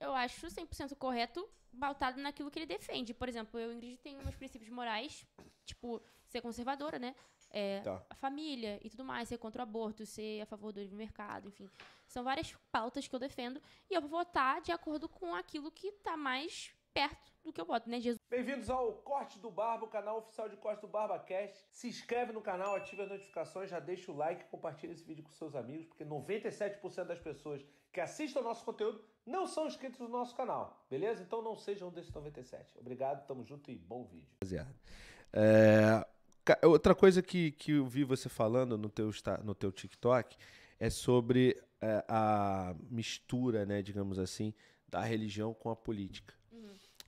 eu acho 100% correto, pautado naquilo que ele defende. Por exemplo, eu, Ingrid, tenho meus princípios morais, tipo, ser conservadora, né? É, tá. A família e tudo mais, ser contra o aborto, ser a favor do livre mercado, enfim. São várias pautas que eu defendo e eu vou votar de acordo com aquilo que está mais perto do que eu boto, né, Jesus? Bem-vindos ao Corte do Barba, o canal oficial de Corte do Barba Cast. Se inscreve no canal, ative as notificações, já deixa o like, compartilha esse vídeo com seus amigos, porque 97% das pessoas que assistem ao nosso conteúdo não são inscritos no nosso canal, beleza? Então não sejam um desses 97. Obrigado, tamo junto e bom vídeo. É, outra coisa que, que eu vi você falando no teu, no teu TikTok é sobre é, a mistura, né, digamos assim, da religião com a política.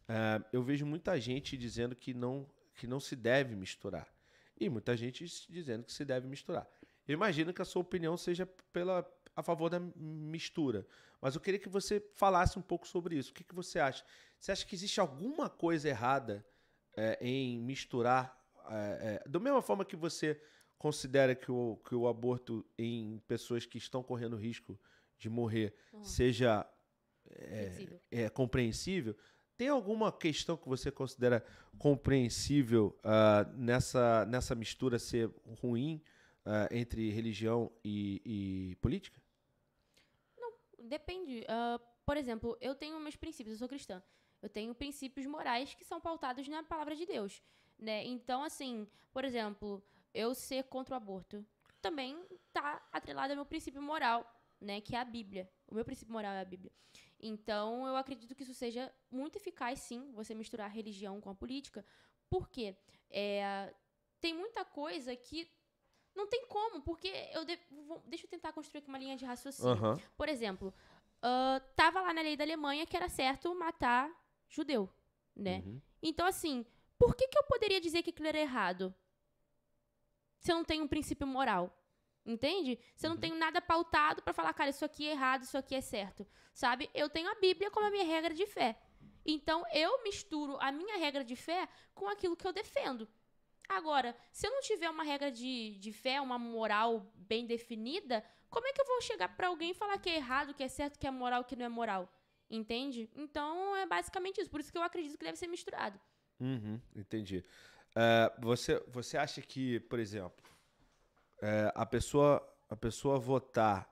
Uh, eu vejo muita gente dizendo que não, que não se deve misturar. E muita gente dizendo que se deve misturar. Eu imagino que a sua opinião seja pela, a favor da mistura. Mas eu queria que você falasse um pouco sobre isso. O que, que você acha? Você acha que existe alguma coisa errada é, em misturar? É, é, da mesma forma que você considera que o, que o aborto em pessoas que estão correndo risco de morrer uhum. seja é, é, compreensível, tem alguma questão que você considera compreensível uh, nessa, nessa mistura ser ruim uh, entre religião e, e, política? Não, depende. Uh, por exemplo, eu tenho meus princípios, eu sou cristã. Eu tenho princípios morais que são pautados na palavra de Deus. Né? Então, assim, por exemplo, eu ser contra o aborto também está atrelado ao meu princípio moral, né, que é a Bíblia. O meu princípio moral é a Bíblia. Então, eu acredito que isso seja muito eficaz, sim, você misturar a religião com a política, porque é, tem muita coisa que não tem como, porque eu de, vou, deixa eu tentar construir aqui uma linha de raciocínio. Uhum. Por exemplo, uh, tava lá na lei da Alemanha que era certo matar judeu, né? Uhum. Então, assim, por que, que eu poderia dizer que aquilo era errado? Se eu não tenho um princípio moral. Entende? Se eu não uhum. tenho nada pautado para falar, cara, isso aqui é errado, isso aqui é certo. Sabe? Eu tenho a Bíblia como a minha regra de fé. Então eu misturo a minha regra de fé com aquilo que eu defendo. Agora, se eu não tiver uma regra de, de fé, uma moral bem definida, como é que eu vou chegar para alguém e falar que é errado, que é certo, que é moral, que não é moral? Entende? Então é basicamente isso. Por isso que eu acredito que deve ser misturado. Uhum, entendi. Uh, você, você acha que, por exemplo, é, a, pessoa, a pessoa votar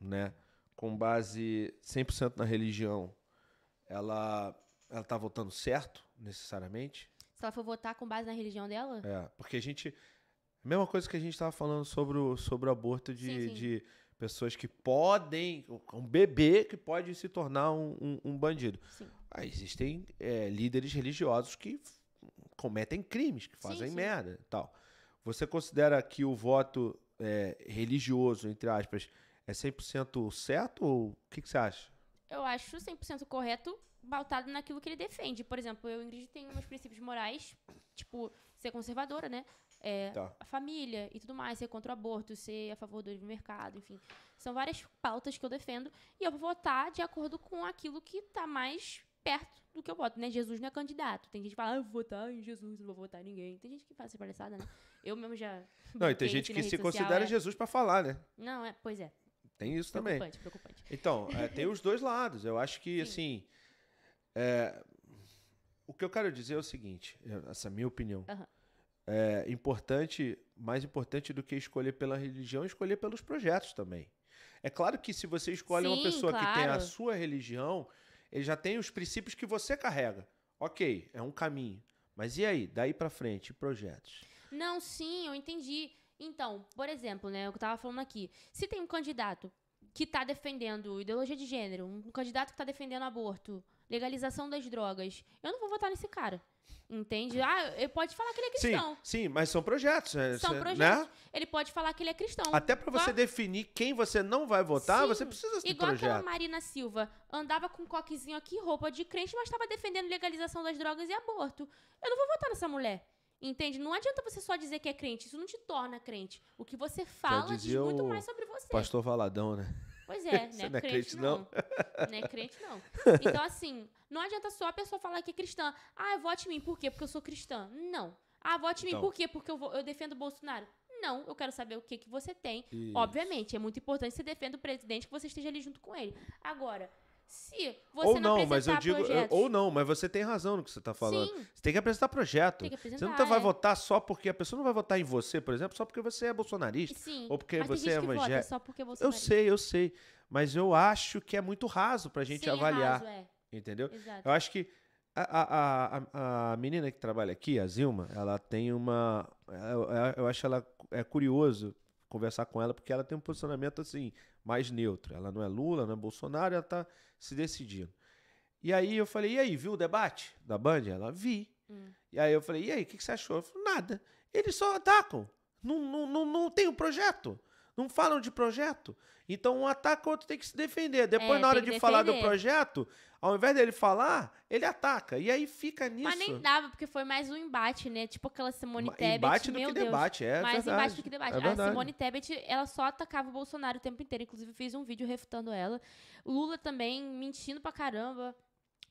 né, com base 100% na religião, ela ela tá votando certo, necessariamente? Se ela for votar com base na religião dela? É, porque a gente... Mesma coisa que a gente estava falando sobre o, sobre o aborto de, sim, sim. de pessoas que podem... Um bebê que pode se tornar um, um, um bandido. Sim. Ah, existem é, líderes religiosos que cometem crimes, que fazem merda e tal. Você considera que o voto é, religioso, entre aspas, é 100% certo ou o que, que, você acha? Eu acho 100% correto, pautado naquilo que ele defende. Por exemplo, eu, Ingrid, tenho meus princípios morais, tipo, ser conservadora, né? É, tá. A família e tudo mais, ser contra o aborto, ser a favor do livre mercado, enfim. São várias pautas que eu defendo e eu vou votar de acordo com aquilo que está mais perto do que eu voto, né? Jesus não é candidato. Tem gente que fala, ah, eu vou votar em Jesus, não vou votar em ninguém. Tem gente que faz essa palhaçada, né? Eu mesmo já. Não, e tem gente que se social, considera é... Jesus para falar, né? Não, é, pois é. Tem isso preocupante, também. Preocupante, Então, é, tem os dois lados. Eu acho que, Sim. assim. É, o que eu quero dizer é o seguinte, é, essa é a minha opinião. Uhum. É importante, mais importante do que escolher pela religião, escolher pelos projetos também. É claro que se você escolhe Sim, uma pessoa claro. que tem a sua religião, ele já tem os princípios que você carrega. Ok, é um caminho. Mas e aí, daí para frente, projetos? Não, sim, eu entendi. Então, por exemplo, né, eu tava falando aqui, se tem um candidato que está defendendo ideologia de gênero, um candidato que está defendendo aborto, legalização das drogas, eu não vou votar nesse cara. Entende? Ah, ele pode falar que ele é cristão. Sim, sim mas são projetos. Né? São projetos. Né? Ele pode falar que ele é cristão. Até para você tá? definir quem você não vai votar, sim, você precisa ser Igual projeto. aquela Marina Silva. Andava com um coquezinho aqui, roupa de crente, mas estava defendendo legalização das drogas e aborto. Eu não vou votar nessa mulher. Entende? Não adianta você só dizer que é crente. Isso não te torna crente. O que você fala diz muito mais sobre você. Pastor Valadão, né? Pois é, né? Não é crente, crente não. não. não é crente, não. Então, assim, não adianta só a pessoa falar que é cristã. Ah, vote em mim, por quê? Porque eu sou cristã. Não. Ah, vote em mim, então. por quê? Porque eu, vou, eu defendo o Bolsonaro. Não, eu quero saber o que, que você tem. Isso. Obviamente, é muito importante que você defenda o presidente, que você esteja ali junto com ele. Agora, se você ou não, não mas eu digo projetos... ou não, mas você tem razão no que você está falando. Sim. Você tem que apresentar projeto. Tem que apresentar, você não vai é. votar só porque a pessoa não vai votar em você, por exemplo, só porque você é bolsonarista Sim. ou porque mas você é evangélico. Só porque é eu sei, eu sei, mas eu acho que é muito raso para a gente Sim, é avaliar, é raso, é. entendeu? Exato. Eu acho que a, a, a, a, menina que trabalha aqui, a Zilma, ela tem uma, eu, eu acho ela é curioso conversar com ela porque ela tem um posicionamento assim mais neutro. Ela não é Lula, não é Bolsonaro, ela tá se decidindo. E aí eu falei, e aí, viu o debate da Band? Ela, vi. Hum. E aí eu falei, e aí, o que, que, você achou? Falei, nada. Eles só atacam. Não, não, não, não tem um projeto. Não falam de projeto. Então um ataca, o outro tem que se defender. É, Depois, é, na hora de falar do projeto, ao invés dele falar, ele ataca. E aí fica nisso. Mas nem dava, porque foi mais um embate, né? Tipo aquela Simone Ma Tebet. Embate do que Deus. debate, é Mais verdade. embate do que debate. É a Simone Tebet, ela só atacava o Bolsonaro o tempo inteiro. Inclusive, fiz um vídeo refutando ela. Lula também, mentindo pra caramba.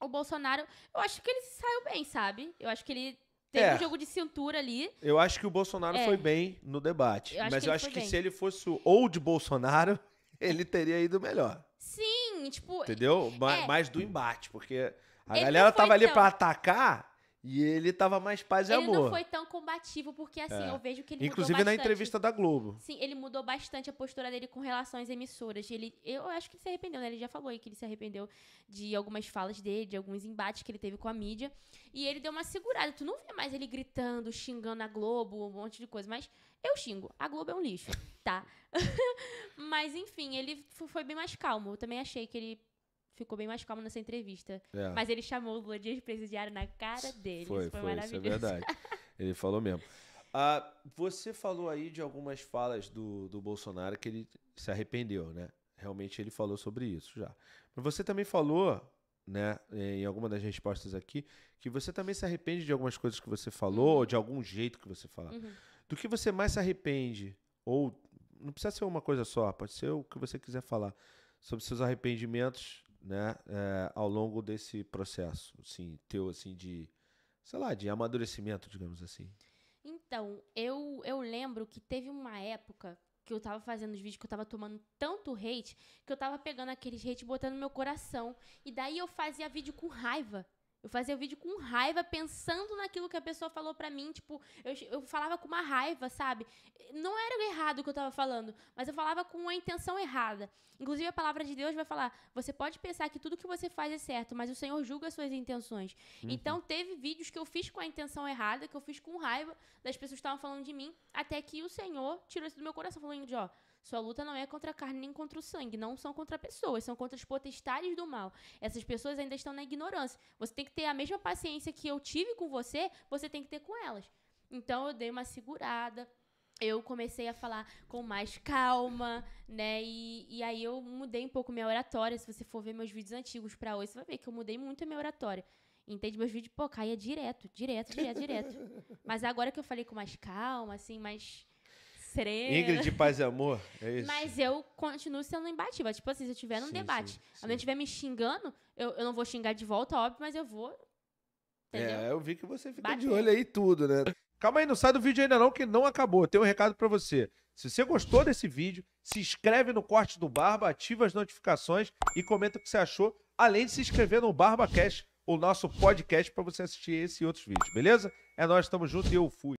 O Bolsonaro, eu acho que ele saiu bem, sabe? Eu acho que ele tem é. um jogo de cintura ali. Eu acho que o Bolsonaro é. foi bem no debate. Eu mas eu acho que se ele fosse o old Bolsonaro, ele teria ido melhor. Sim, tipo. Entendeu? É. Mais do embate, porque a ele galera tava ali para atacar e ele tava mais paz e ele amor. Ele não foi tão combativo, porque assim, é. eu vejo que ele Inclusive mudou bastante. na entrevista da Globo. Sim, ele mudou bastante a postura dele com relação às emissoras. Ele, eu acho que ele se arrependeu, né? Ele já falou aí que ele se arrependeu de algumas falas dele, de alguns embates que ele teve com a mídia. E ele deu uma segurada. Tu não vê mais ele gritando, xingando a Globo, um monte de coisa. Mas eu xingo. A Globo é um lixo, tá? mas enfim, ele foi bem mais calmo. Eu também achei que ele ficou bem mais calmo nessa entrevista. É. Mas ele chamou o Lula Dias de presidiário na cara dele. Foi, isso foi, foi maravilhoso. Isso é verdade. ele falou mesmo. Ah, você falou aí de algumas falas do, do Bolsonaro que ele se arrependeu, né? Realmente ele falou sobre isso já. Mas você também falou, né, em alguma das respostas aqui, que você também se arrepende de algumas coisas que você falou, uhum. ou de algum jeito que você falou. Uhum. Do que você mais se arrepende, ou não precisa ser uma coisa só, pode ser o que você quiser falar sobre seus arrependimentos né, é, ao longo desse processo, assim, teu, assim, de, sei lá, de amadurecimento, digamos assim? Então, eu, eu lembro que teve uma época que eu tava fazendo os vídeos que eu tava tomando tanto hate que eu tava pegando aqueles hate e botando no meu coração. E daí eu fazia vídeo com raiva. Eu fazia o vídeo com raiva, pensando naquilo que a pessoa falou pra mim. Tipo, eu, eu falava com uma raiva, sabe? Não era errado o que eu tava falando, mas eu falava com a intenção errada. Inclusive, a palavra de Deus vai falar: você pode pensar que tudo que você faz é certo, mas o Senhor julga as suas intenções. Uhum. Então, teve vídeos que eu fiz com a intenção errada, que eu fiz com raiva das pessoas que estavam falando de mim, até que o Senhor tirou isso do meu coração, falando: ó, oh, sua luta não é contra a carne nem contra o sangue, não são contra pessoas, são contra as potestades do mal. Essas pessoas ainda estão na ignorância. Você tem que ter a mesma paciência que eu tive com você, você tem que ter com elas. Então eu dei uma segurada, eu comecei a falar com mais calma, né? E, e aí eu mudei um pouco minha oratória. Se você for ver meus vídeos antigos para hoje, você vai ver que eu mudei muito a minha oratória. Entende? Meus vídeos, pô, caía direto, direto, direto, direto. Mas agora que eu falei com mais calma, assim, mais serena. Ingrid Paz e Amor, é isso. Mas eu continuo sendo imbatível. Tipo assim, se eu tiver num sim, debate, sim, sim. a estiver me xingando, eu, eu não vou xingar de volta, óbvio, mas eu vou. Entendeu? É, eu vi que você fica de olho aí tudo, né? Calma aí, não sai do vídeo ainda não, que não acabou. Tem um recado para você. Se você gostou desse vídeo, se inscreve no Corte do Barba, ativa as notificações e comenta o que você achou, além de se inscrever no BarbaCast, o nosso podcast, para você assistir esse e outros vídeos, beleza? É nós, estamos juntos e eu fui.